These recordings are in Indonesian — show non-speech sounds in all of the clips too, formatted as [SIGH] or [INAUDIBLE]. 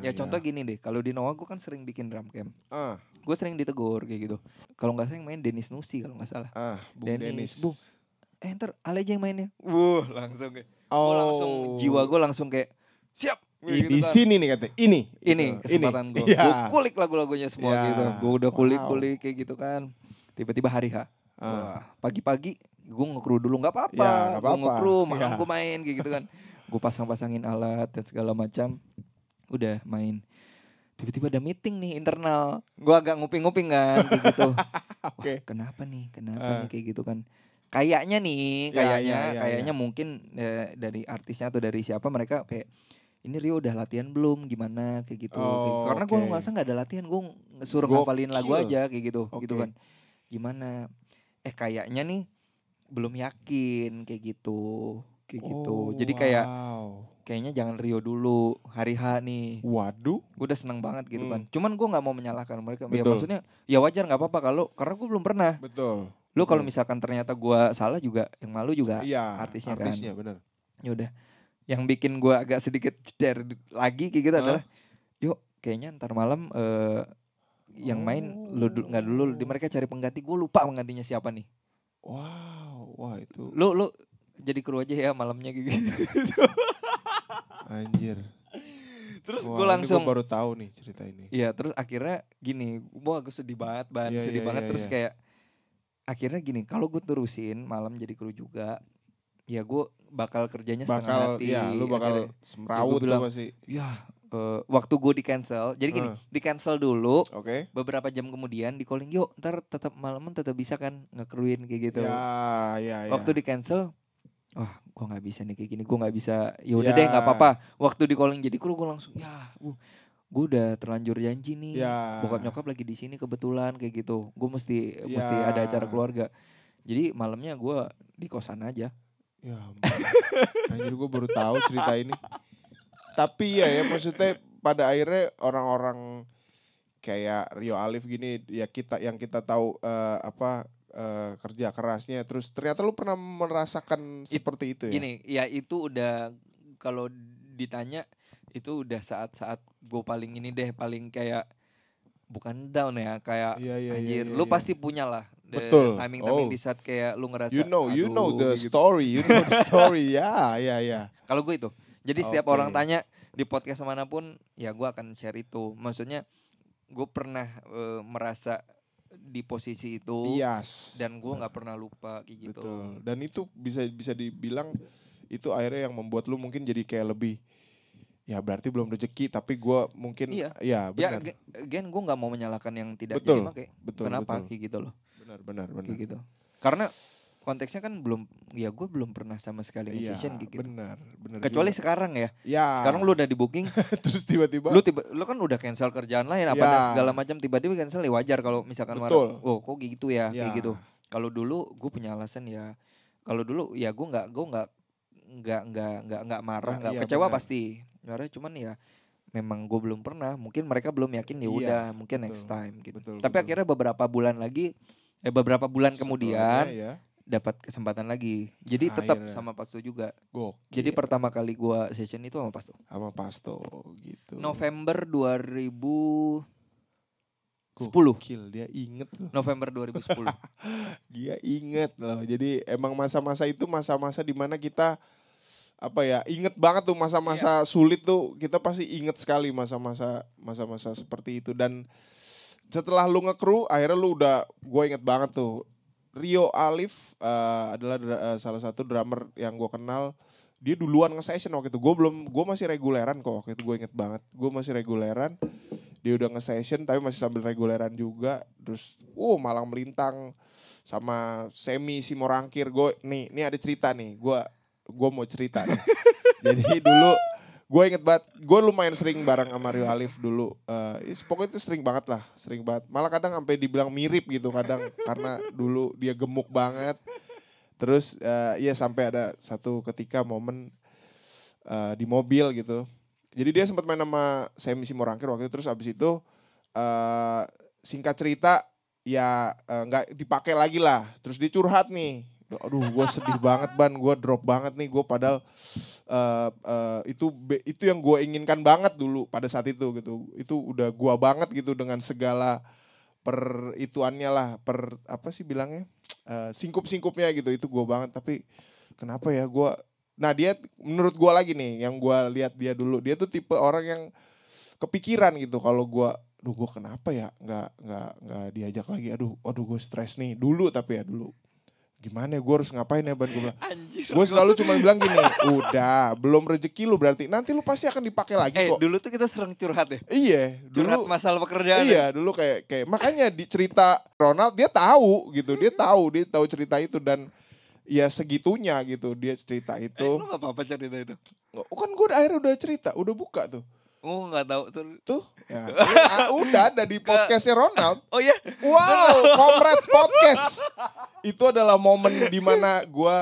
ya iya. contoh gini deh kalau di Noah gue kan sering bikin drum camp Ah. gue sering ditegur kayak gitu kalau nggak sering main Denis Nusi kalau nggak salah Ah, Bung Denis, Denis. Bung eh ntar Ale aja yang mainnya wuh langsung kayak oh. langsung jiwa gue langsung kayak siap gitu di kan. sini nih katanya ini ini gitu. kesempatan gue gue iya. kulik lagu-lagunya semua ya. gitu gue udah kulik kulik wow. kayak gitu kan tiba-tiba hari ha, ah. uh. pagi-pagi gue ngekru dulu nggak apa-apa, ya, gue ngekru malam iya. gue main kayak gitu kan gue pasang-pasangin alat dan segala macam udah main tiba-tiba ada meeting nih internal gue agak nguping-nguping kan kayak gitu okay. [LAUGHS] Wah, kenapa nih kenapa uh. nih kayak gitu kan kayaknya nih iya, kayaknya ya, ya, ya, kayaknya mungkin ya, dari artisnya atau dari siapa mereka kayak ini Rio udah latihan belum gimana kayak gitu, gitu. oh, karena okay. gue merasa nggak ada latihan gue suruh Gokil. ngapalin lagu aja kayak gitu okay. gitu kan gimana eh kayaknya nih belum yakin kayak gitu kayak oh, gitu jadi kayak oh, wow kayaknya jangan Rio dulu hari H nih. Waduh, gue udah seneng banget gitu kan. hmm. kan. Cuman gue nggak mau menyalahkan mereka. Ya, Betul. Ya maksudnya ya wajar nggak apa-apa kalau karena gue belum pernah. Betul. Lu kalau misalkan ternyata gue salah juga yang malu juga iya, artisnya, kan. artisnya kan. bener. Ya udah. Yang bikin gue agak sedikit ceder lagi kayak gitu huh? adalah yuk kayaknya ntar malam uh, yang main lu dulu nggak dulu di mereka cari pengganti gue lupa penggantinya siapa nih. Wow, wah itu. Lu lu jadi kru aja ya malamnya gitu. [LAUGHS] Anjir. Terus gue langsung gua baru tahu nih cerita ini. Iya, terus akhirnya gini, gua gue sedih banget, ban, yeah, sedih yeah, banget yeah, terus yeah. kayak akhirnya gini, kalau gue terusin malam jadi kru juga, ya gue bakal kerjanya bakal, setengah hati. Iya, lu bakal akhirnya, semrawut bilang, pasti. Ya, uh, waktu gue di cancel. Jadi gini, uh. Eh. di cancel dulu. Oke. Okay. Beberapa jam kemudian di calling, "Yuk, ntar tetap malam tetap bisa kan ngekruin kayak gitu." Ya, ya, ya. Waktu di cancel, wah oh, gue nggak bisa nih kayak gini gue nggak bisa yaudah udah ya. deh nggak apa-apa waktu di calling jadi kru gue langsung ya uh, gue udah terlanjur janji nih ya. bokap nyokap lagi di sini kebetulan kayak gitu gue mesti ya. mesti ada acara keluarga jadi malamnya gue di kosan aja ya anjir gue baru tahu cerita ini tapi ya ya maksudnya pada akhirnya orang-orang kayak Rio Alif gini ya kita yang kita tahu uh, apa Eh, kerja kerasnya terus ternyata lu pernah merasakan It, seperti itu ya gini ya itu udah kalau ditanya itu udah saat-saat gue paling ini deh paling kayak bukan down ya kayak yeah, yeah, iya, anjir yeah, yeah, lu yeah. pasti punya lah betul timing timing oh. di saat kayak lu ngerasa you know you know the gitu. story you know the story [LAUGHS] ya ya ya kalau gue itu jadi setiap okay. orang tanya di podcast manapun ya gue akan share itu maksudnya gue pernah uh, merasa di posisi itu yes. dan gue nggak nah. pernah lupa kayak gitu Betul. dan itu bisa bisa dibilang itu akhirnya yang membuat lu mungkin jadi kayak lebih ya berarti belum rezeki tapi gue mungkin iya. ya, ya benar ya gen gue nggak mau menyalahkan yang tidak betul, jadi betul kenapa betul. kayak gitu loh benar benar benar kayak gitu karena konteksnya kan belum ya gue belum pernah sama sekali iya, nge session gitu. Benar, benar. Kecuali juga. sekarang ya. Ya. Sekarang lu udah di booking [LAUGHS] terus tiba-tiba lu tiba lu kan udah cancel kerjaan lain apa ya. dan segala macam tiba-tiba cancel ya wajar kalau misalkan Betul. Marah, oh kok gitu ya, ya. kayak gitu. Kalau dulu gue punya alasan ya kalau dulu ya gue nggak gue nggak nggak nggak nggak nggak marah nah, nggak iya, kecewa bener. pasti marah cuman ya memang gue belum pernah mungkin mereka belum yakin ya iya, udah iya, mungkin betul, next time gitu betul, tapi betul. akhirnya beberapa bulan lagi eh beberapa bulan Sebelumnya kemudian ya dapat kesempatan lagi. Jadi ah, tetap iya. sama Pasto juga. Gokil. Jadi pertama kali gua session itu sama Pasto. Sama Pasto gitu. November 2000 sepuluh Gokil, dia inget loh. November 2010. [LAUGHS] dia inget loh. Jadi emang masa-masa itu masa-masa dimana kita apa ya inget banget tuh masa-masa iya. sulit tuh kita pasti inget sekali masa-masa masa-masa seperti itu dan setelah lu ngekru akhirnya lu udah gue inget banget tuh Rio Alif uh, adalah uh, salah satu drummer yang gue kenal. Dia duluan nge-session waktu itu. Gue belum, gue masih reguleran kok waktu itu. Gue inget banget. Gue masih reguleran. Dia udah nge-session tapi masih sambil reguleran juga. Terus, uh malang melintang sama semi si Morangkir. Gue nih, ini ada cerita nih. Gue gue mau cerita nih. [LAUGHS] Jadi dulu gue inget banget gue lumayan sering bareng sama Rio Alif dulu uh, pokoknya itu sering banget lah sering banget malah kadang sampai dibilang mirip gitu kadang [LAUGHS] karena dulu dia gemuk banget terus uh, ya sampai ada satu ketika momen uh, di mobil gitu jadi dia sempat main sama Semi Simorangkir waktu itu terus abis itu uh, singkat cerita ya nggak uh, dipakai lagi lah terus dicurhat nih aduh gue sedih banget ban gue drop banget nih gue padahal uh, uh, itu itu yang gue inginkan banget dulu pada saat itu gitu itu udah gue banget gitu dengan segala per ituannya lah per apa sih bilangnya uh, eh, singkup singkupnya gitu itu gue banget tapi kenapa ya gue nah dia menurut gue lagi nih yang gue lihat dia dulu dia tuh tipe orang yang kepikiran gitu kalau gue duh gue kenapa ya nggak nggak nggak diajak lagi aduh aduh gue stres nih dulu tapi ya dulu gimana ya gue harus ngapain ya ban gue bilang gue selalu cuma bilang gini udah belum rezeki lu berarti nanti lu pasti akan dipakai lagi eh, kok dulu tuh kita sering curhat ya iya curhat dulu, masalah pekerjaan iya ya? dulu kayak kayak makanya di cerita Ronald dia tahu gitu dia tahu dia tahu cerita itu dan ya segitunya gitu dia cerita eh, itu eh, lu gak apa-apa cerita itu kan gue akhirnya udah cerita udah buka tuh Oh nggak tahu tuh. Ya. [LAUGHS] Ah, udah ada di podcastnya Ronald. [LAUGHS] Oh ya. Wow, Comrades Podcast. [LAUGHS] Itu adalah momen di mana gue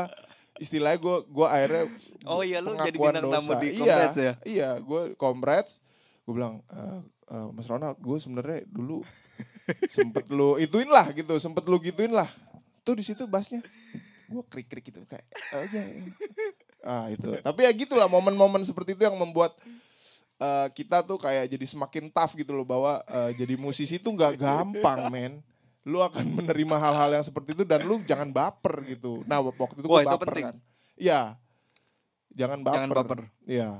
istilahnya gue gue akhirnya oh iya lu jadi bintang tamu di iya, Comrades iya, ya iya gue Comrades gue bilang e, uh, Mas Ronald gue sebenarnya dulu sempet lu ituin lah gitu sempet lu gituin lah tuh di situ basnya gue krik krik gitu kayak Oh, oke iya, iya. ah itu tapi ya gitulah momen-momen seperti itu yang membuat uh, kita tuh kayak jadi semakin tough gitu loh bahwa uh, jadi musisi tuh nggak gampang men lu akan menerima hal-hal yang seperti itu dan lu jangan baper gitu nah waktu itu gue baper itu kan ya jangan baper jangan baper ya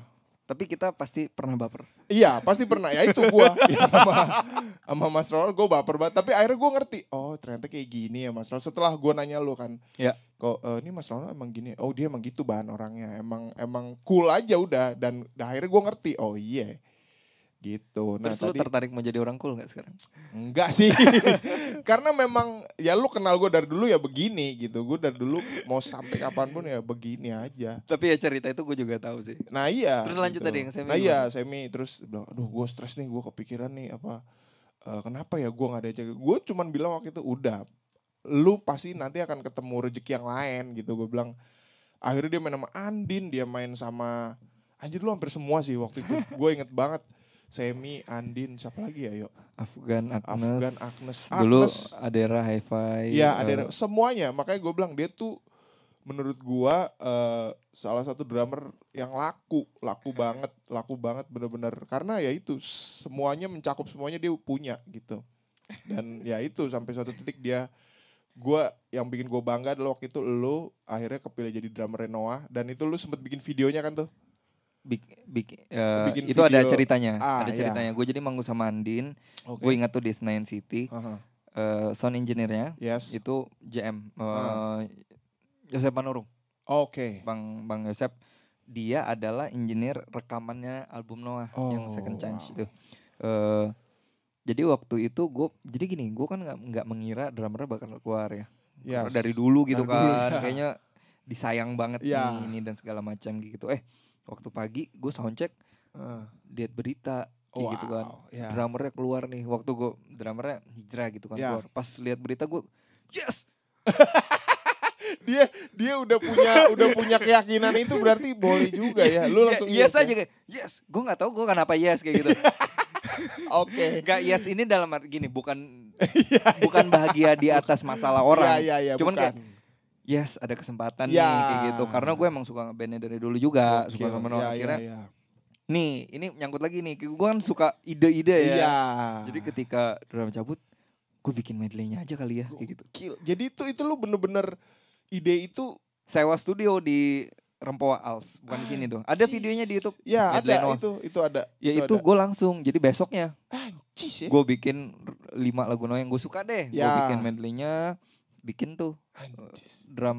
tapi kita pasti pernah baper. Iya, pasti pernah. Ya itu gua [LAUGHS] ya, sama, Mas Rol gue baper banget, tapi akhirnya gue ngerti, oh ternyata kayak gini ya Mas Rol. Setelah gua nanya lu kan. Iya. Kok e, ini Mas Rol emang gini. Oh, dia emang gitu bahan orangnya. Emang emang cool aja udah dan, dan akhirnya gue ngerti, oh iya. Yeah gitu. Nah, Terus tadi, lu tertarik menjadi orang cool nggak sekarang? Enggak sih, [LAUGHS] karena memang ya lu kenal gue dari dulu ya begini gitu. Gue dari dulu mau sampai kapanpun ya begini aja. Tapi ya cerita itu gue juga tahu sih. Nah iya. Terus lanjut gitu. tadi yang semi. Nah iya semi. Terus bilang, aduh gue stres nih, gue kepikiran nih apa. Uh, kenapa ya gue gak ada jaga? Gue cuman bilang waktu itu udah, lu pasti nanti akan ketemu rezeki yang lain gitu. Gue bilang akhirnya dia main sama Andin, dia main sama anjir lu hampir semua sih waktu itu. Gue inget banget Semi, Andin, siapa lagi ya yuk? Afgan, Agnes. Afgan, Agnes. Dulu Agnes. Adera, Hi-Fi. Iya, eh, Adera. Uh, semuanya. Makanya gue bilang dia tuh menurut gue uh, salah satu drummer yang laku. Laku banget. Laku banget bener-bener. Karena ya itu semuanya mencakup semuanya dia punya gitu. Dan ya itu sampai suatu titik dia gue yang bikin gue bangga adalah waktu itu lo akhirnya kepilih jadi drummer Noah dan itu lo sempet bikin videonya kan tuh big, big, uh, eh, bikin itu video. ada ceritanya, ah, ada iya. ceritanya. Iya. Gue jadi manggung sama Andin. Okay. Gue ingat tuh di Senayan City. Uh -huh. uh, sound engineer-nya yes. itu JM uh, uh -huh. Yosep Oke. Okay. Bang Bang Yosep dia adalah engineer rekamannya album Noah oh, yang Second Chance wow. itu. Uh, jadi waktu itu gue jadi gini gue kan nggak nggak mengira drummer bakal keluar ya. Yes. dari dulu gitu dari kan dulu, kayaknya disayang banget yeah. nih ini dan segala macam gitu. Eh waktu pagi gue soundcheck uh. lihat berita kayak wow, gitu kan yeah. drummernya keluar nih waktu gue drummernya hijrah gitu kan yeah. keluar pas lihat berita gue yes [LAUGHS] dia dia udah punya udah punya keyakinan itu berarti boleh juga ya lu iya, langsung yes, yes ya? aja kayak yes gue nggak tau gue kenapa yes kayak gitu [LAUGHS] Oke. okay. Gak yes ini dalam arti gini bukan [LAUGHS] iya, iya. bukan bahagia di atas masalah orang. yeah, yeah, yeah, Cuman bukan. kayak yes ada kesempatan ya. nih kayak gitu karena gue emang suka ngebandnya dari dulu juga okay. suka menolak ya, ya, akhirnya ya, ya. nih ini nyangkut lagi nih gue kan suka ide-ide ya. ya jadi ketika drama cabut gue bikin medleynya aja kali ya kayak gitu Kilo. jadi itu itu lu bener-bener ide itu sewa studio di Rempoa Als bukan ah, di sini tuh ada geez. videonya di YouTube ya ada Noah. itu itu ada ya itu, gue langsung jadi besoknya ah, ya. gue bikin lima lagu Noah yang gue suka deh ya. gue bikin medleynya bikin tuh Anjis. Eh, drum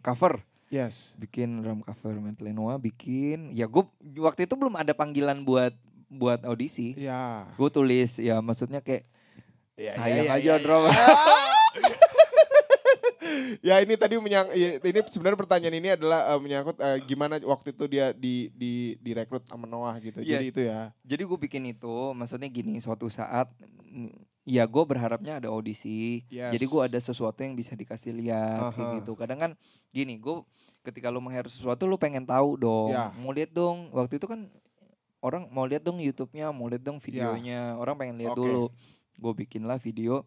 okay. cover. Yes. Bikin drum cover Noah bikin ya gue waktu itu belum ada panggilan buat buat audisi. Ya. Yeah. Gue tulis ya maksudnya kayak yeah, ya, sayang yeah, aja ya, drum. Ya. [LAUGHS] ya ini tadi menyang ini sebenarnya pertanyaan ini adalah uh, menyangkut uh, gimana waktu itu dia di di direkrut sama Noah gitu. Ya, jadi itu ya. Jadi gue bikin itu, maksudnya gini, suatu saat ya gue berharapnya ada audisi yes. jadi gue ada sesuatu yang bisa dikasih lihat uh -huh. gitu kadang kan gini gue ketika lu mengharap sesuatu lu pengen tahu dong yeah. mau lihat dong waktu itu kan orang mau lihat dong YouTube-nya mau lihat dong ya. videonya yeah. orang pengen lihat okay. dulu gue bikin lah video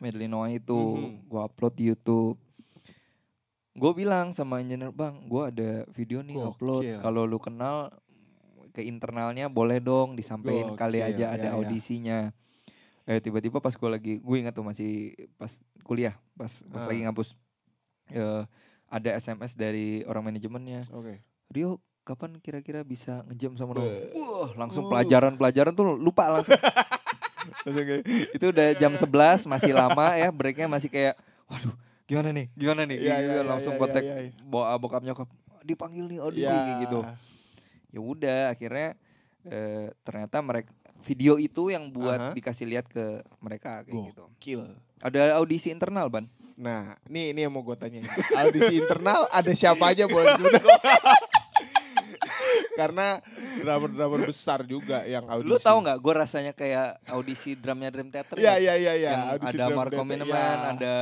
Medlinoa itu mm -hmm. gue upload di YouTube gue bilang sama engineer bang gue ada video nih Gokil. upload kalau lu kenal ke internalnya boleh dong disampaikan kali aja ya, ada yeah, audisinya yeah eh tiba-tiba pas gue lagi gue ingat tuh masih pas kuliah pas pas uh. lagi ah. ngampus uh, ada sms dari orang manajemennya okay. Rio kapan kira-kira bisa ngejam sama lo wah langsung uh. pelajaran-pelajaran tuh lupa langsung [LAUGHS] itu udah jam 11 masih lama ya breaknya masih kayak waduh gimana nih gimana nih Iya, gitu, iya, iya, langsung kontak iya, iya, bawa bokap nyokap dipanggil nih audisi yeah. gitu ya udah akhirnya eh, ternyata mereka video itu yang buat uh -huh. dikasih lihat ke mereka kayak Go. gitu. Kill. Ada audisi internal, Ban. Nah, ini ini yang mau gue tanya. audisi internal ada siapa aja boleh [LAUGHS] sebenarnya? Karena drummer-drummer besar juga yang audisi. Lu tau gak? Gue rasanya kayak audisi drumnya Dream Theater. Iya ya? iya iya. Ya. Ada Marco ya. ada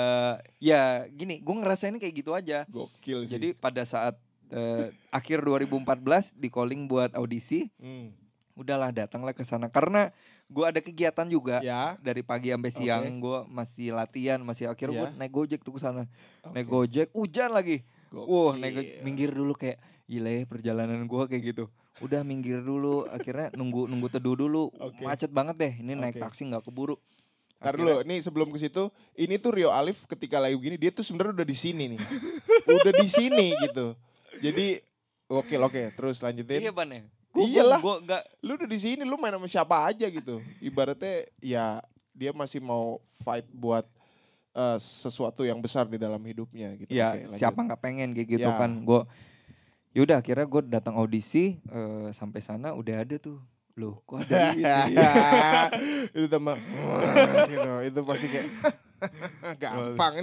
ya gini. Gue ngerasain kayak gitu aja. Gokil sih. Jadi pada saat uh, akhir 2014 di calling buat audisi. Hmm udahlah datanglah ke sana karena gue ada kegiatan juga ya. dari pagi sampai siang okay. gue masih latihan masih akhirnya ya. gue naik gojek tuh ke sana okay. naik gojek hujan lagi Gokil. wow, naik gojek, minggir dulu kayak gile perjalanan gue kayak gitu udah minggir dulu akhirnya nunggu nunggu teduh dulu okay. macet banget deh ini naik okay. taksi nggak keburu Ntar dulu, ini sebelum ke situ, ini tuh Rio Alif ketika lagi begini dia tuh sebenarnya udah di sini nih. udah di sini gitu. Jadi oke okay, oke, okay. terus lanjutin. Iya, ya. Gua, iyalah. Gua gak... Lu udah di sini, lu main sama siapa aja gitu. Ibaratnya ya dia masih mau fight buat uh, sesuatu yang besar di dalam hidupnya gitu. Ya, Oke, siapa nggak pengen kayak gitu ya. kan. Gue Yaudah akhirnya gue datang audisi uh, sampai sana udah ada tuh loh kok ada [LAUGHS] itu sama gitu itu pasti kayak [LAUGHS] gampang [LAUGHS]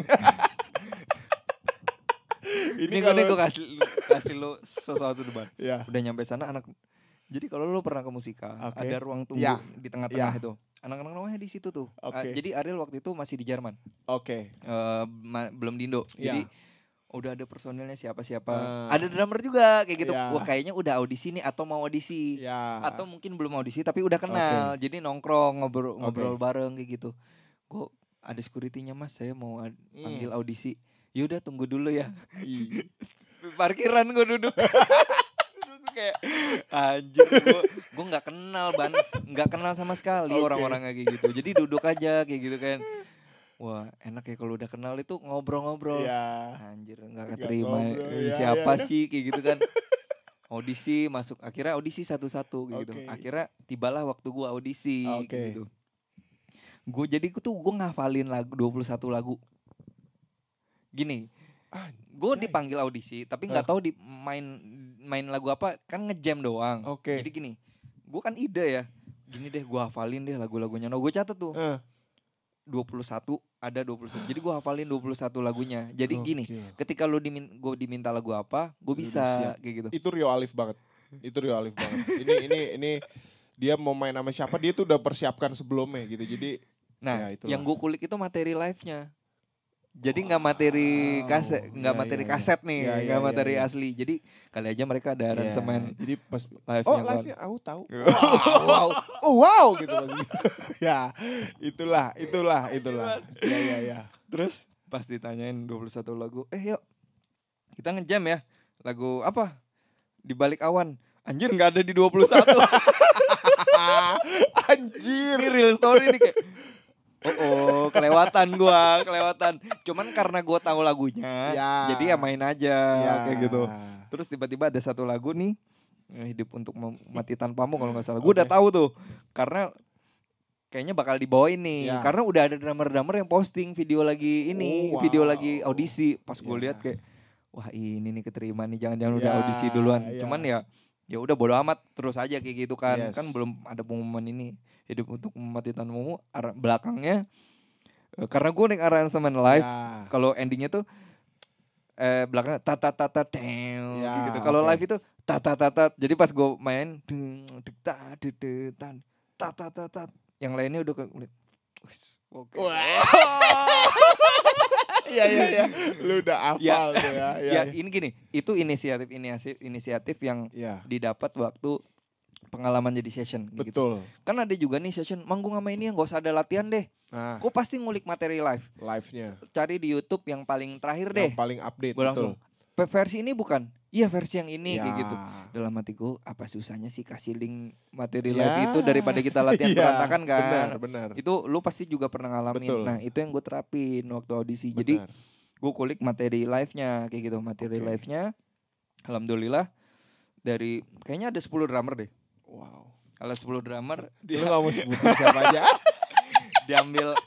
ini, ini gue kasih kasih lo sesuatu depan ya. udah nyampe sana anak jadi kalau lo pernah ke musika, okay. ada ruang tunggu yeah. di tengah-tengah yeah. itu. Anak-anak namanya di situ tuh. Okay. Uh, jadi Ariel waktu itu masih di Jerman. Oke. Okay. Uh, eh, belum di Indo. Yeah. Jadi udah ada personilnya siapa-siapa. Uh, ada drummer juga kayak gitu. Yeah. Wah, kayaknya udah audisi nih atau mau audisi. Yeah. Atau mungkin belum audisi tapi udah kenal. Okay. Jadi nongkrong ngobrol okay. ngobrol bareng kayak gitu. Kok ada securitynya Mas, saya mau hmm. audisi. Yaudah tunggu dulu ya. Iya. [LAUGHS] parkiran gue duduk. [LAUGHS] Anjir, gue nggak kenal ban, nggak kenal sama sekali okay. orang-orang kayak gitu. Jadi duduk aja kayak gitu kan. Wah enak ya kalau udah kenal itu ngobrol-ngobrol. Ya. Anjir nggak terima ya, iya. siapa ya, sih kayak gitu kan. Audisi masuk akhirnya audisi satu-satu gitu. Akhirnya tibalah waktu gue audisi okay. gitu. Gue jadi tuh gue ngafalin lagu 21 lagu. Gini. Gue dipanggil audisi tapi nggak tahu di main main lagu apa kan ngejam doang. Oke. Okay. Jadi gini, gue kan ide ya. Gini deh gue hafalin deh lagu-lagunya. No nah, gue catat tuh. Uh. 21 ada 21. Jadi gue hafalin 21 lagunya. Jadi okay. gini, ketika lu dimin gue diminta lagu apa, gue bisa Indonesia. kayak gitu. Itu Rio Alif banget. Itu Rio Alif banget. ini ini ini dia mau main sama siapa dia tuh udah persiapkan sebelumnya gitu. Jadi Nah, ya, yang gue kulik itu materi live-nya. Jadi nggak materi oh, kaset, nggak iya, materi iya, iya. kaset nih, nggak yeah, yeah, materi yeah, yeah. asli. Jadi kali aja mereka ada aransemen. Yeah. Jadi pas live Oh, kan. live-nya aku tahu. [LAUGHS] wow, wow. Oh, wow gitu maksudnya. [LAUGHS] ya, itulah, itulah, itulah. ya, ya, ya. Terus pas ditanyain 21 lagu, eh yuk kita ngejam ya. Lagu apa? Di balik awan. Anjir nggak ada di 21. [LAUGHS] Anjir. Ini real story nih kayak Oh, oh kelewatan gua, kelewatan. Cuman karena gua tahu lagunya, ya. jadi ya main aja ya. kayak gitu. Terus tiba-tiba ada satu lagu nih eh, hidup untuk mati tanpamu kalau nggak salah. Gua okay. udah tahu tuh karena kayaknya bakal dibawa ini ya. karena udah ada drummer-drummer yang posting video lagi ini, oh, wow. video lagi audisi. Pas gua ya. lihat kayak wah ini nih keterima nih jangan-jangan ya, udah audisi duluan. Ya. Cuman ya ya udah bodo amat terus aja kayak gitu kan. Yes. Kan belum ada pengumuman ini hidup untuk mati tanpamu arah belakangnya eh, karena gue naik arah sama live ya. kalau endingnya tuh eh belakang ta ya, gitu. ta deng, ya, gitu kalau okay. live itu ta ta jadi pas gue main deng de ta ta ta ta ta yang lainnya udah kulit oke [LAUGHS] ya ya, ya Lu udah hafal ya. ya, ya. Ya, ya, ini gini, itu inisiatif inisiatif inisiatif yang ya. didapat waktu pengalaman jadi session gitu. Betul. Kan ada juga nih session manggung sama ini yang gak usah ada latihan deh. Nah. Kok pasti ngulik materi live. Live-nya. Cari di YouTube yang paling terakhir deh. paling update. Gue langsung. Versi ini bukan. Iya versi yang ini ya. kayak gitu. Ya. Dalam hatiku apa susahnya sih kasih link materi ya. live itu daripada kita latihan [LAUGHS] ya. berantakan kan. Benar, benar. Itu lu pasti juga pernah ngalamin. Betul. Nah, itu yang gue terapin waktu audisi. Benar. Jadi gue kulik materi live-nya kayak gitu, materi okay. live-nya. Alhamdulillah dari kayaknya ada 10 drummer deh. Wow. Kalau 10 drummer, dia lu gak mau sebutin siapa aja. [LAUGHS] Diambil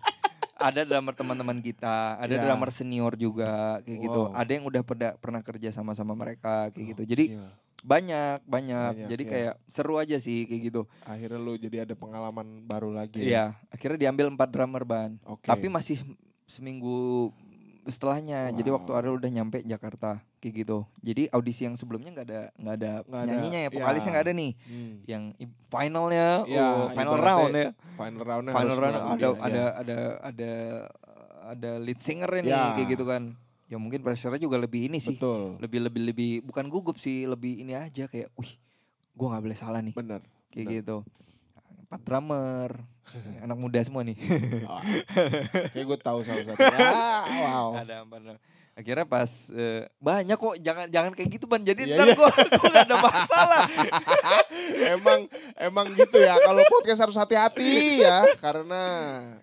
ada drummer teman-teman kita, ada yeah. drummer senior juga kayak gitu. wow. gitu. Ada yang udah pernah pernah kerja sama-sama mereka kayak oh, gitu. Jadi yeah. banyak, banyak. Yeah, jadi yeah. kayak seru aja sih kayak gitu. Akhirnya lu jadi ada pengalaman baru lagi. Ya? Iya, yeah. akhirnya diambil empat drummer ban. Okay. Tapi masih seminggu setelahnya. Wow. Jadi waktu Ariel udah nyampe Jakarta kayak gitu. Jadi audisi yang sebelumnya nggak ada nggak ada gak penyanyinya ada, ya, iya. vokalisnya nggak ya. ada nih. Hmm. Yang finalnya, ya, oh, final round ya. Final round final round ada, ya. ada ada ada ada lead singer ini ya. kayak gitu kan. Ya mungkin pressure juga lebih ini sih. Betul. Lebih lebih lebih bukan gugup sih, lebih ini aja kayak, wih, gua nggak boleh salah nih. Bener. Kayak bener. gitu. Empat drummer, [LAUGHS] anak muda semua nih. kayak gue tahu salah satu. [LAUGHS] wow. Ada empat drummer akhirnya pas uh, banyak kok jangan jangan kayak gitu ban jadi iya, ntar iya. gue [LAUGHS] gak ada masalah [LAUGHS] emang emang gitu ya kalau podcast harus hati-hati ya karena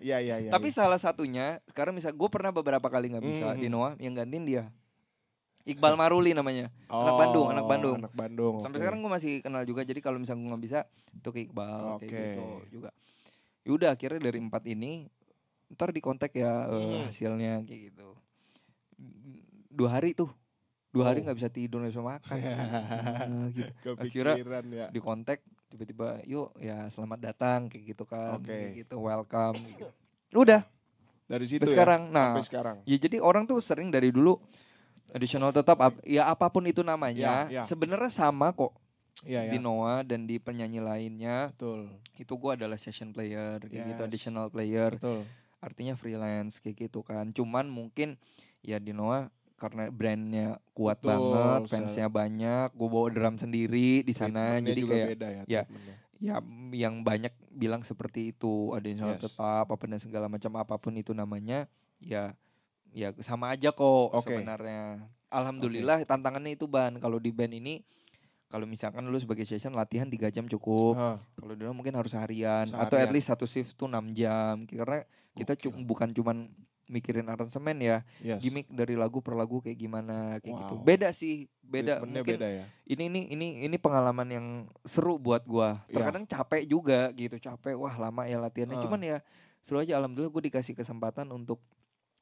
ya ya ya tapi ya. salah satunya sekarang misal gue pernah beberapa kali nggak bisa mm -hmm. di Noah yang gantiin dia Iqbal Maruli namanya oh, anak Bandung anak Bandung anak Bandung sampai okay. sekarang gue masih kenal juga jadi kalau misalnya gue nggak bisa itu ke Iqbal okay. kayak gitu juga Yaudah akhirnya dari empat ini ntar dikontak ya eh, hmm. uh, hasilnya kayak gitu dua hari tuh dua hari oh. nggak oh. bisa tidur nggak bisa makan [LAUGHS] nah, gitu akhirnya ya. di kontak tiba-tiba yuk ya selamat datang kayak gitu kan okay. kayak gitu welcome gitu. udah dari situ ya? sekarang nah sekarang ya jadi orang tuh sering dari dulu additional tetap ap ya apapun itu namanya ya, ya. sebenarnya sama kok ya, ya. di Noah dan di penyanyi lainnya Betul. itu gue adalah session player gitu, yes. gitu additional player Betul. artinya freelance kayak gitu kan cuman mungkin ya di Noah karena brandnya kuat Betul, banget, fansnya saya. banyak, gue bawa drum sendiri di sana, jadi kayak beda ya, ya ya yang banyak bilang seperti itu, ada yang yes. tetap apa dan segala macam apapun itu namanya, ya ya sama aja kok okay. sebenarnya. Alhamdulillah okay. tantangannya itu ban kalau di band ini kalau misalkan lu sebagai session latihan tiga jam cukup. Huh. Kalau dulu mungkin harus harian, seharian atau at least satu shift tuh enam jam karena kita okay. bukan cuman mikirin aransemen ya, yes. gimmick dari lagu per lagu kayak gimana kayak gitu. wow. gitu. Beda sih, beda Bener mungkin. Beda ya. Ini ini ini ini pengalaman yang seru buat gua. Iya. Terkadang yeah. capek juga gitu, capek wah lama ya latihannya. Uh. Cuman ya seru aja alhamdulillah gue dikasih kesempatan untuk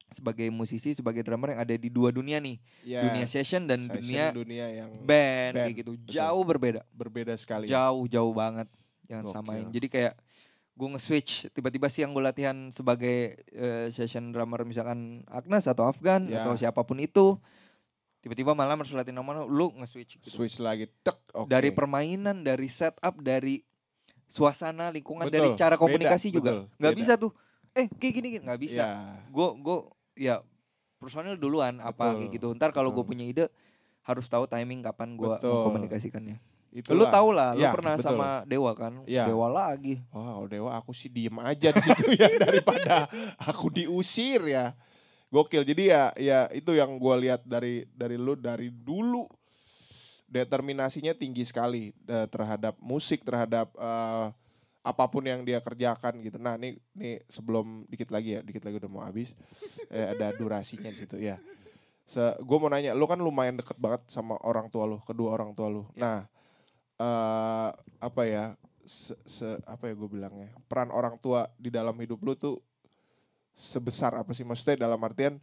sebagai musisi sebagai drummer yang ada di dua dunia nih yes. dunia session dan session dunia dunia yang band, band. kayak gitu jauh berbeda berbeda sekali ya. jauh jauh banget jangan okay. samain jadi kayak gue nge-switch tiba-tiba siang gue latihan sebagai uh, session drummer misalkan Agnes atau Afgan yeah. atau siapapun itu tiba-tiba malam harus latihan nomor lu nge-switch gitu. switch lagi tek okay. dari permainan dari setup dari suasana lingkungan betul, dari cara komunikasi beda, juga nggak bisa tuh eh kayak gini gini nggak bisa yeah. gue gue ya personil duluan apa kayak gitu ntar kalau gue punya ide harus tahu timing kapan gue komunikasikannya itu Lu tau lah, lu ya, pernah betul. sama Dewa kan? Ya. Dewa lagi. Wow, Dewa aku sih diem aja di situ ya [LAUGHS] daripada aku diusir ya. Gokil. Jadi ya ya itu yang gue lihat dari dari lu dari dulu determinasinya tinggi sekali eh, terhadap musik, terhadap uh, apapun yang dia kerjakan gitu. Nah, ini nih sebelum dikit lagi ya, dikit lagi udah mau habis. [LAUGHS] eh, ada durasinya di situ ya. Se, gue mau nanya, lu kan lumayan deket banget sama orang tua lu, kedua orang tua lu. Ya. Nah, uh, apa ya se, se apa ya gue bilangnya peran orang tua di dalam hidup lu tuh sebesar apa sih maksudnya dalam artian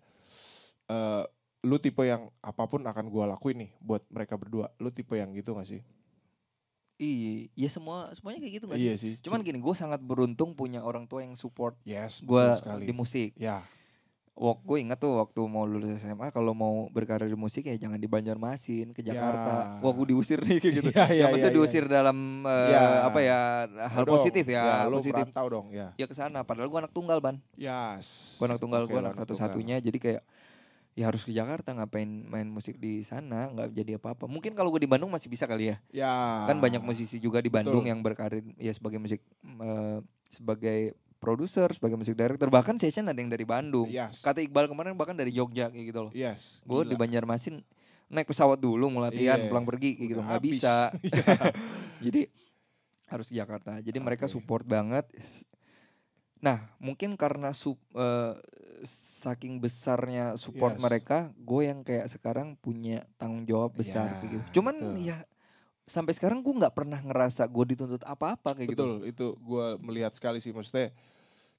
uh, lu tipe yang apapun akan gue lakuin nih buat mereka berdua lu tipe yang gitu gak sih Iya, ya semua semuanya kayak gitu gak sih? Iya sih. Cuman gini, gue sangat beruntung punya orang tua yang support yes, gue di musik. Ya. Waktu gue inget tuh waktu mau lulus SMA kalau mau berkarir di musik ya jangan di Banjarmasin ke Jakarta. Ya. Wah diusir nih kayak gitu. ya, ya, ya, maksudnya ya, diusir ya. dalam uh, ya. apa ya hal positif ya, ya positif. tahu dong ya. Ya ke sana padahal gue anak tunggal ban. Yes. Gue anak tunggal okay, gue satu-satunya jadi kayak ya harus ke Jakarta ngapain main musik di sana nggak jadi apa-apa mungkin kalau gue di Bandung masih bisa kali ya ya kan banyak musisi juga di Bandung Betul. yang berkarir ya sebagai musik uh, sebagai produser, sebagai musik director, bahkan session ada yang dari Bandung. Yes. Kata Iqbal kemarin bahkan dari Jogja kayak gitu loh. Yes. Gue di Banjarmasin naik pesawat dulu mau latihan yeah. pulang pergi kayak gitu nggak bisa. [LAUGHS] [LAUGHS] Iya. Jadi harus di Jakarta. Jadi okay. mereka support banget. Nah, mungkin karena sup, uh, saking besarnya support yes. mereka, gue yang kayak sekarang punya tanggung jawab iya, besar yeah, gitu. Cuman betul. ya sampai sekarang gue nggak pernah ngerasa gue dituntut apa-apa kayak betul, gitu. Betul, itu gue melihat sekali sih maksudnya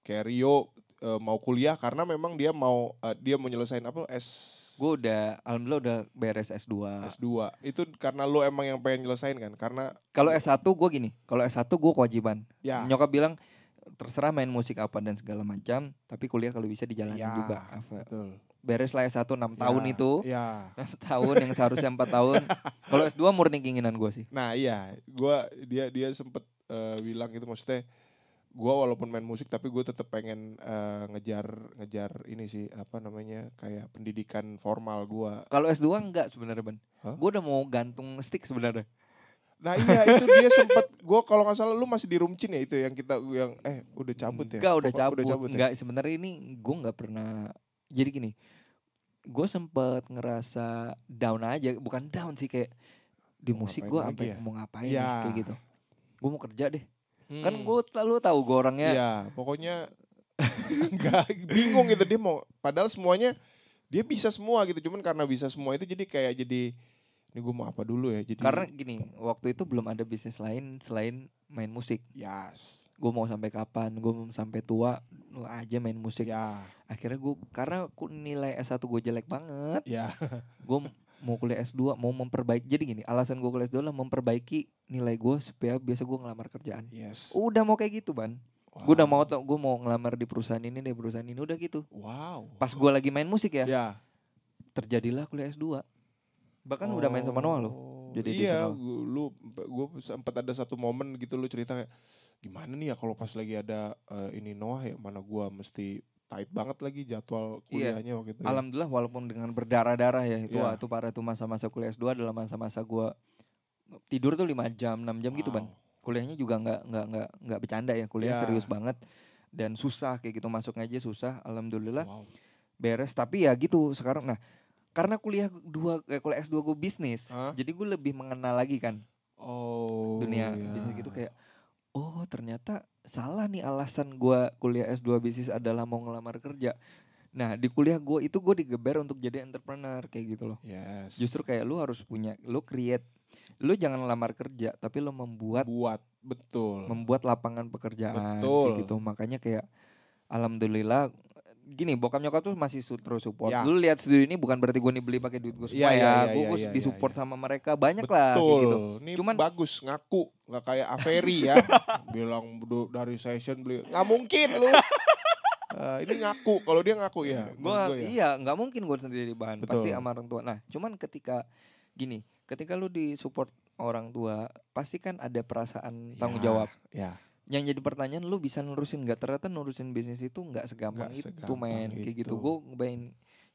kayak Rio uh, eh, mau kuliah karena memang dia mau uh, dia mau nyelesain apa S gue udah alhamdulillah udah beres S2 S2 itu karena lo emang yang pengen nyelesain kan karena kalau S1 gue gini kalau S1 gue kewajiban ya. nyokap bilang terserah main musik apa dan segala macam tapi kuliah kalau bisa dijalani ya, juga betul. beres lah S1 6 ya, tahun itu ya. 6 [LAUGHS] tahun yang seharusnya empat tahun kalau s dua murni keinginan gue sih nah iya gue dia dia sempet uh, bilang itu maksudnya gue walaupun main musik tapi gue tetap pengen uh, ngejar ngejar ini sih apa namanya kayak pendidikan formal gue kalau S 2 enggak sebenarnya ban huh? gue udah mau gantung stick sebenarnya Nah iya itu dia sempat [LAUGHS] gue kalau nggak salah lu masih di rumcin ya itu yang kita yang eh udah cabut ya. Enggak udah Pokok, cabut. Udah cabut ya? enggak ya? sebenarnya ini gue nggak pernah jadi gini. Gue sempet ngerasa down aja, bukan down sih kayak di mau musik gue apa ya? mau ngapain ya. kayak gitu. Gue mau kerja deh. Kan hmm. Kan gue lalu tahu gue orangnya. Iya, pokoknya [LAUGHS] nggak bingung gitu dia mau. Padahal semuanya dia bisa semua gitu, cuman karena bisa semua itu jadi kayak jadi ini gue mau apa dulu ya jadi karena gini waktu itu belum ada bisnis lain selain main musik yes gue mau sampai kapan gue mau sampai tua lu aja main musik ya akhirnya gue karena aku nilai S1 gue jelek banget ya gue [LAUGHS] mau kuliah S2 mau memperbaiki jadi gini alasan gue kuliah S2 lah memperbaiki nilai gue supaya biasa gue ngelamar kerjaan yes. udah mau kayak gitu ban wow. gue udah mau tau gue mau ngelamar di perusahaan ini deh perusahaan ini udah gitu wow pas gue lagi main musik ya yeah. terjadilah kuliah S2 bahkan oh. udah main sama Noah loh oh, jadi iya lu gue sempat ada satu momen gitu lu cerita kayak gimana nih ya kalau pas lagi ada uh, ini Noah ya mana gue mesti tight banget lagi jadwal iya. kuliahnya iya. waktu itu. Ya. Alhamdulillah walaupun dengan berdarah-darah ya itu yeah. waktu pada itu masa-masa kuliah S2 adalah masa-masa gua tidur tuh 5 jam, 6 jam gitu, wow. gitu, Bang. Kuliahnya juga nggak nggak nggak nggak bercanda ya, kuliah yeah. serius banget dan susah kayak gitu masuk aja susah. Alhamdulillah. Wow. Beres, tapi ya gitu sekarang nah karena kuliah dua eh, kuliah S2 gua bisnis, huh? jadi gue lebih mengenal lagi kan. Oh. Dunia yeah. bisnis gitu kayak oh ternyata salah nih alasan gue kuliah S2 bisnis adalah mau ngelamar kerja. Nah di kuliah gue itu gue digeber untuk jadi entrepreneur kayak gitu loh. Yes. Justru kayak lu harus punya, lu create, lu jangan lamar kerja tapi lu membuat. Buat, betul. Membuat lapangan pekerjaan. Betul. Kayak gitu makanya kayak alhamdulillah gini bokap nyokap tuh masih terus support. Ya. Lu lihat studio ini bukan berarti gue nih beli pakai duit gue ya, semua ya. ya. ya gue ya, ya, ya, disupport sama mereka banyak lah gitu. Ini Cuman bagus ngaku nggak kayak Aferi ya. [LAUGHS] Bilang dari session beli nggak mungkin lu. Uh, [LAUGHS] ini ngaku kalau dia ngaku ya gua, gua ya. iya nggak mungkin gue sendiri bahan Betul. pasti sama orang tua nah cuman ketika gini ketika lu disupport orang tua pasti kan ada perasaan ya, tanggung jawab ya yang jadi pertanyaan lu bisa nurusin nggak ternyata nurusin bisnis itu nggak segampang, gak segampang itu main kayak gitu gue ngebayin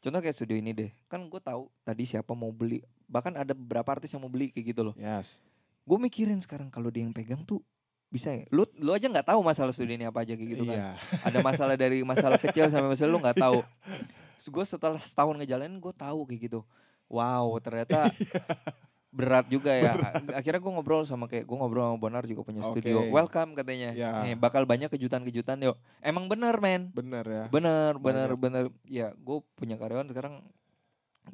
contoh kayak studio ini deh kan gue tahu tadi siapa mau beli bahkan ada beberapa artis yang mau beli kayak gitu loh yes. gue mikirin sekarang kalau dia yang pegang tuh bisa ya lu lu aja nggak tahu masalah studio ini apa aja kayak gitu kan yeah. ada masalah dari masalah [LAUGHS] kecil sampai masalah lu nggak tahu gue setelah setahun ngejalanin gue tahu kayak gitu wow ternyata iya berat juga ya. Akhirnya gue ngobrol sama kayak gue ngobrol sama Bonar juga punya okay. studio. Welcome katanya. Ya. Nih, bakal banyak kejutan-kejutan yuk. Emang bener men. Bener ya. Bener, bener, banyak. bener. Ya, ya gue punya karyawan sekarang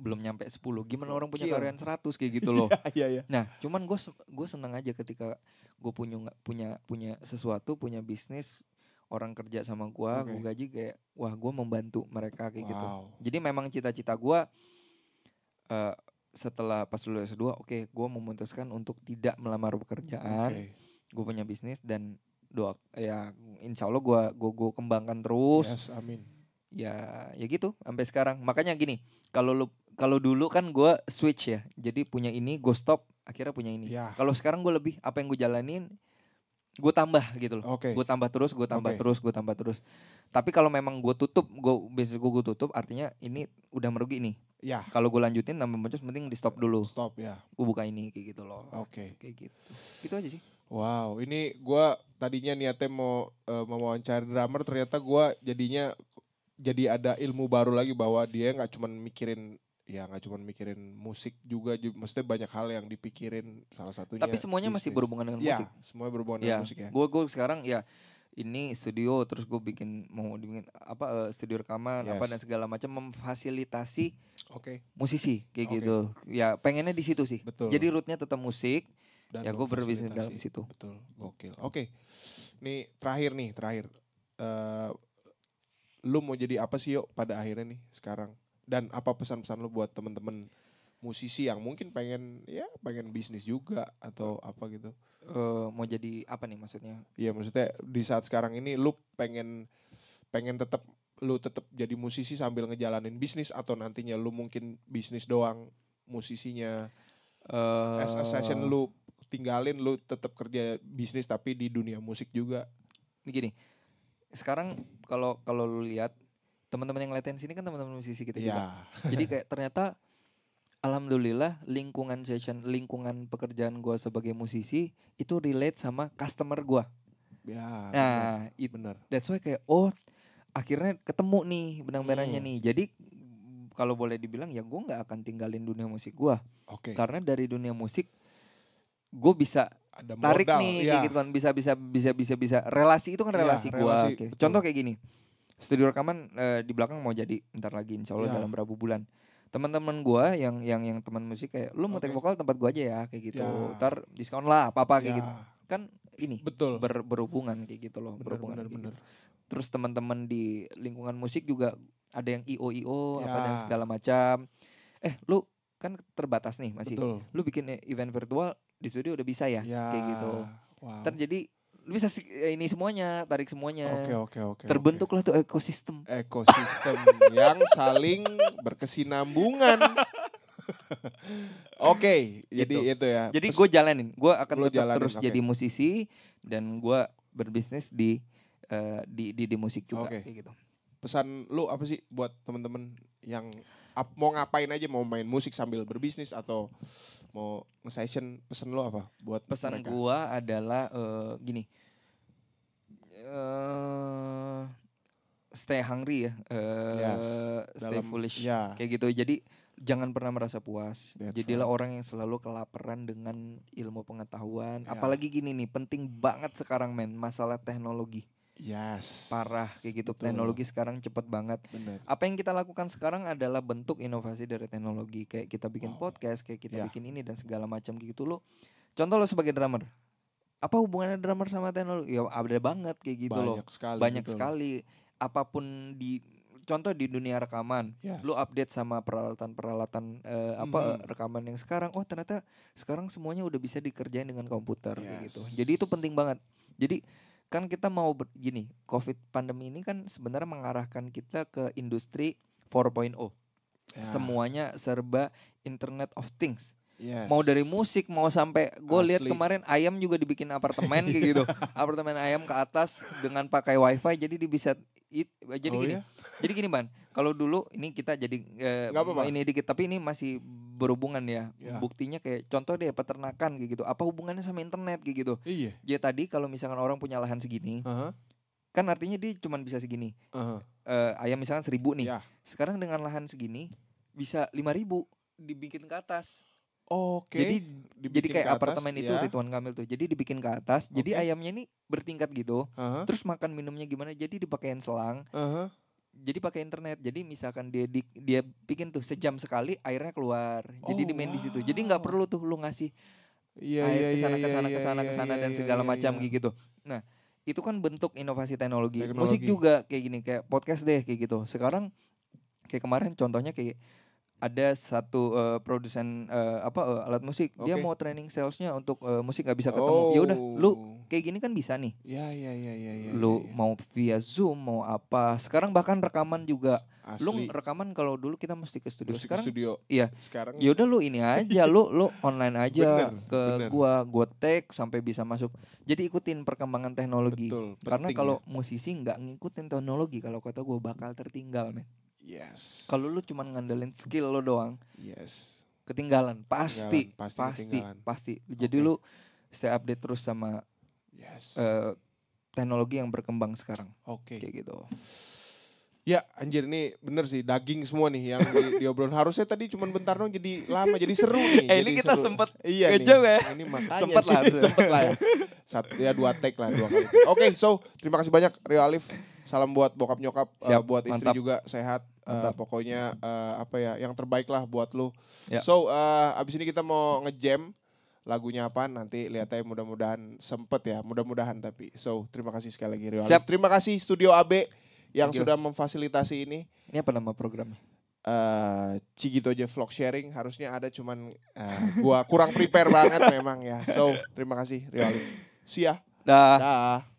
belum nyampe 10. Gimana orang punya Kill. karyawan 100 kayak gitu loh. [LAUGHS] Ya, ya, ya. Nah, cuman gue gue seneng aja ketika gue punya punya punya sesuatu, punya bisnis orang kerja sama gue, okay. gue gaji kayak wah gue membantu mereka kayak gitu. wow. gitu. Jadi memang cita-cita gue uh, setelah pas lulus S2 oke okay, gue memutuskan untuk tidak melamar pekerjaan okay. gue punya bisnis dan doa ya insya Allah gue gue gue kembangkan terus yes, amin ya ya gitu sampai sekarang makanya gini kalau lu kalau dulu kan gue switch ya jadi punya ini gue stop akhirnya punya ini yeah. kalau sekarang gue lebih apa yang gue jalanin gue tambah gitu loh. Okay. Gue tambah terus, gue tambah okay. terus, gue tambah terus. Tapi kalau memang gue tutup, gue bisnis gue tutup, artinya ini udah merugi nih. Ya. Kalau gue lanjutin tambah boncos penting di stop dulu. Stop ya. Gue buka ini kayak gitu loh. Oke. Okay. Kayak gitu. Gitu aja sih. Wow, ini gue tadinya niatnya mau uh, eh, mewawancari drummer, ternyata gue jadinya jadi ada ilmu baru lagi bahwa dia nggak cuma mikirin ya nggak cuma mikirin musik juga maksudnya banyak hal yang dipikirin salah satunya tapi semuanya bisnis. masih berhubungan dengan ya, ya, musik ya semuanya berhubungan ya. dengan musik ya gue gue sekarang ya ini studio terus gue bikin mau bikin apa uh, studio rekaman yes. apa dan segala macam memfasilitasi okay. musisi kayak okay. gitu ya pengennya di situ sih Betul. jadi rootnya tetap musik dan ya gue berbisnis dalam situ Betul oke okay. nih terakhir nih terakhir uh, lu mau jadi apa sih yuk pada akhirnya nih sekarang dan apa pesan-pesan lu buat temen-temen musisi yang mungkin pengen ya pengen bisnis juga atau apa gitu uh, mau jadi apa nih maksudnya Iya maksudnya di saat sekarang ini lu pengen pengen tetap lu tetap jadi musisi sambil ngejalanin bisnis atau nantinya lu mungkin bisnis doang musisinya uh, as a session eh. lu tinggalin lu tetap kerja bisnis tapi di dunia musik juga ini gini sekarang kalau kalau lu lihat teman-teman yang latihan sini kan teman-teman musisi kita yeah. juga iya. jadi kayak ternyata alhamdulillah lingkungan session lingkungan pekerjaan gue sebagai musisi itu relate sama customer gue ya nah itu it, bener. that's why kayak oh akhirnya ketemu nih benang merahnya hmm. nih jadi kalau boleh dibilang ya gue nggak akan tinggalin dunia musik gue okay. karena dari dunia musik gue bisa Ada modal, tarik nih ya. gitu kan bisa bisa bisa bisa bisa relasi itu kan iya, relasi ya, gue okay. contoh kayak gini studio rekaman uh, di belakang mau jadi ntar lagi insya Allah ya. dalam berapa bulan teman-teman gua yang yang yang teman musik kayak lu mau okay. take vokal tempat gua aja ya kayak gitu ya. ntar diskon lah apa apa kayak ya. gitu kan ini betul ber, berhubungan kayak gitu loh bener, berhubungan bener, gitu. bener. Gitu. terus teman-teman di lingkungan musik juga ada yang io io ya. apa dan ya. segala macam eh lu kan terbatas nih masih betul. lu bikin event virtual di studio udah bisa ya, ya. kayak gitu wow. ntar jadi bisa eh, ini semuanya tarik semuanya oke okay, oke okay, oke okay, terbentuklah okay. tuh ekosistem ekosistem [LAUGHS] yang saling berkesinambungan [LAUGHS] oke okay, gitu. jadi itu ya jadi gue jalanin gue akan tetap jalanin, terus okay. jadi musisi dan gue berbisnis di uh, di, di di musik juga okay. kayak gitu pesan lu apa sih buat temen-temen yang ap, mau ngapain aja mau main musik sambil berbisnis atau mau nge-session pesan lo apa buat pesan mereka? gua adalah uh, gini uh, stay hungry ya uh, yes, stay dalam, foolish ya. kayak gitu jadi jangan pernah merasa puas That's jadilah right. orang yang selalu kelaparan dengan ilmu pengetahuan yeah. apalagi gini nih penting banget sekarang men masalah teknologi Yes. Parah kayak gitu. Betul. Teknologi sekarang cepet banget. Bener. Apa yang kita lakukan sekarang adalah bentuk inovasi dari teknologi. Kayak kita bikin wow. Oh. podcast, kayak kita yeah. bikin ini dan segala macam gitu lo. Contoh lo sebagai drummer. Apa hubungannya drummer sama teknologi? Ya ada banget kayak gitu Banyak loh. Sekali, Banyak gitu sekali. Apapun di contoh di dunia rekaman, yes. lu update sama peralatan-peralatan uh, apa mm rekaman yang sekarang, oh ternyata sekarang semuanya udah bisa dikerjain dengan komputer yes. gitu. Jadi itu penting banget. Jadi kan kita mau begini covid pandemi ini kan sebenarnya mengarahkan kita ke industri 4.0 ya. semuanya serba internet of things Yes. Mau dari musik, mau sampai gue lihat kemarin ayam juga dibikin apartemen [LAUGHS] kayak gitu, apartemen ayam ke atas dengan pakai wifi, jadi di bisa it, jadi oh gini, iya? jadi gini ban, kalau dulu ini kita jadi eh, -apa. ini dikit, tapi ini masih berhubungan ya. ya. Buktinya kayak contoh deh peternakan kayak gitu. Apa hubungannya sama internet kayak gitu? Iya. Ya tadi kalau misalkan orang punya lahan segini, uh -huh. kan artinya dia cuma bisa segini. Uh -huh. uh, ayam misalkan seribu nih. Ya. Sekarang dengan lahan segini bisa lima ribu dibikin ke atas. Oke. Jadi dibikin jadi kayak atas, apartemen ya. itu Tuan Kamil tuh. Jadi dibikin ke atas. Okay. Jadi ayamnya ini bertingkat gitu. Uh -huh. Terus makan minumnya gimana? Jadi dipakein selang. Uh -huh jadi pakai internet jadi misalkan dia di, dia bikin tuh sejam sekali airnya keluar oh, jadi dimain wow. di situ jadi nggak perlu tuh lu ngasih yeah, air yeah, kesana iya, iya, kesana iya, yeah, kesana yeah, kesana yeah, dan segala yeah, macam yeah. gitu nah itu kan bentuk inovasi teknologi. teknologi musik juga kayak gini kayak podcast deh kayak gitu sekarang kayak kemarin contohnya kayak ada satu uh, produsen uh, apa uh, alat musik okay. dia mau training salesnya untuk uh, musik nggak bisa ketemu oh. ya udah lu kayak gini kan bisa nih ya ya ya ya, ya lu ya, ya. mau via zoom mau apa sekarang bahkan rekaman juga Asli. lu rekaman kalau dulu kita mesti ke studio mesti sekarang ke studio. iya sekarang ya udah lu ini aja lu lu online aja bener, ke bener. gua gua tag sampai bisa masuk jadi ikutin perkembangan teknologi Betul, karena kalau ya. musisi nggak ngikutin teknologi kalau kata gua bakal tertinggal men Yes. Kalau lu cuma ngandelin skill lo doang. Yes. Ketinggalan pasti, ketinggalan, pasti, pasti, ketinggalan. pasti. Jadi okay. lu stay update terus sama yes. Uh, teknologi yang berkembang sekarang. Oke. Okay. Kayak gitu. Ya anjir ini bener sih daging semua nih yang di, diobrolin harusnya tadi cuman bentar dong jadi lama jadi seru nih. Eh, jadi ini kita seru. sempet iya ngejauh ya. Ini makanya [LAUGHS] [LAUGHS] sempet lah, sempet ya. lah. Satu ya dua take lah dua kali. Oke, okay, so terima kasih banyak Rio Alif. Salam buat bokap nyokap, eh, Siap, uh, buat mantap. istri juga sehat uh, pokoknya uh, apa ya yang terbaik lah buat lu yeah. so uh, abis ini kita mau ngejam lagunya apa nanti lihat aja mudah-mudahan sempet ya mudah-mudahan tapi so terima kasih sekali lagi Rio Siap. terima kasih studio AB yang sudah memfasilitasi ini ini apa nama programnya Uh, Cigito aja vlog sharing harusnya ada cuman uh, gua kurang prepare banget [LAUGHS] memang ya. So, terima kasih Rio Siap. ya. Dah. Da.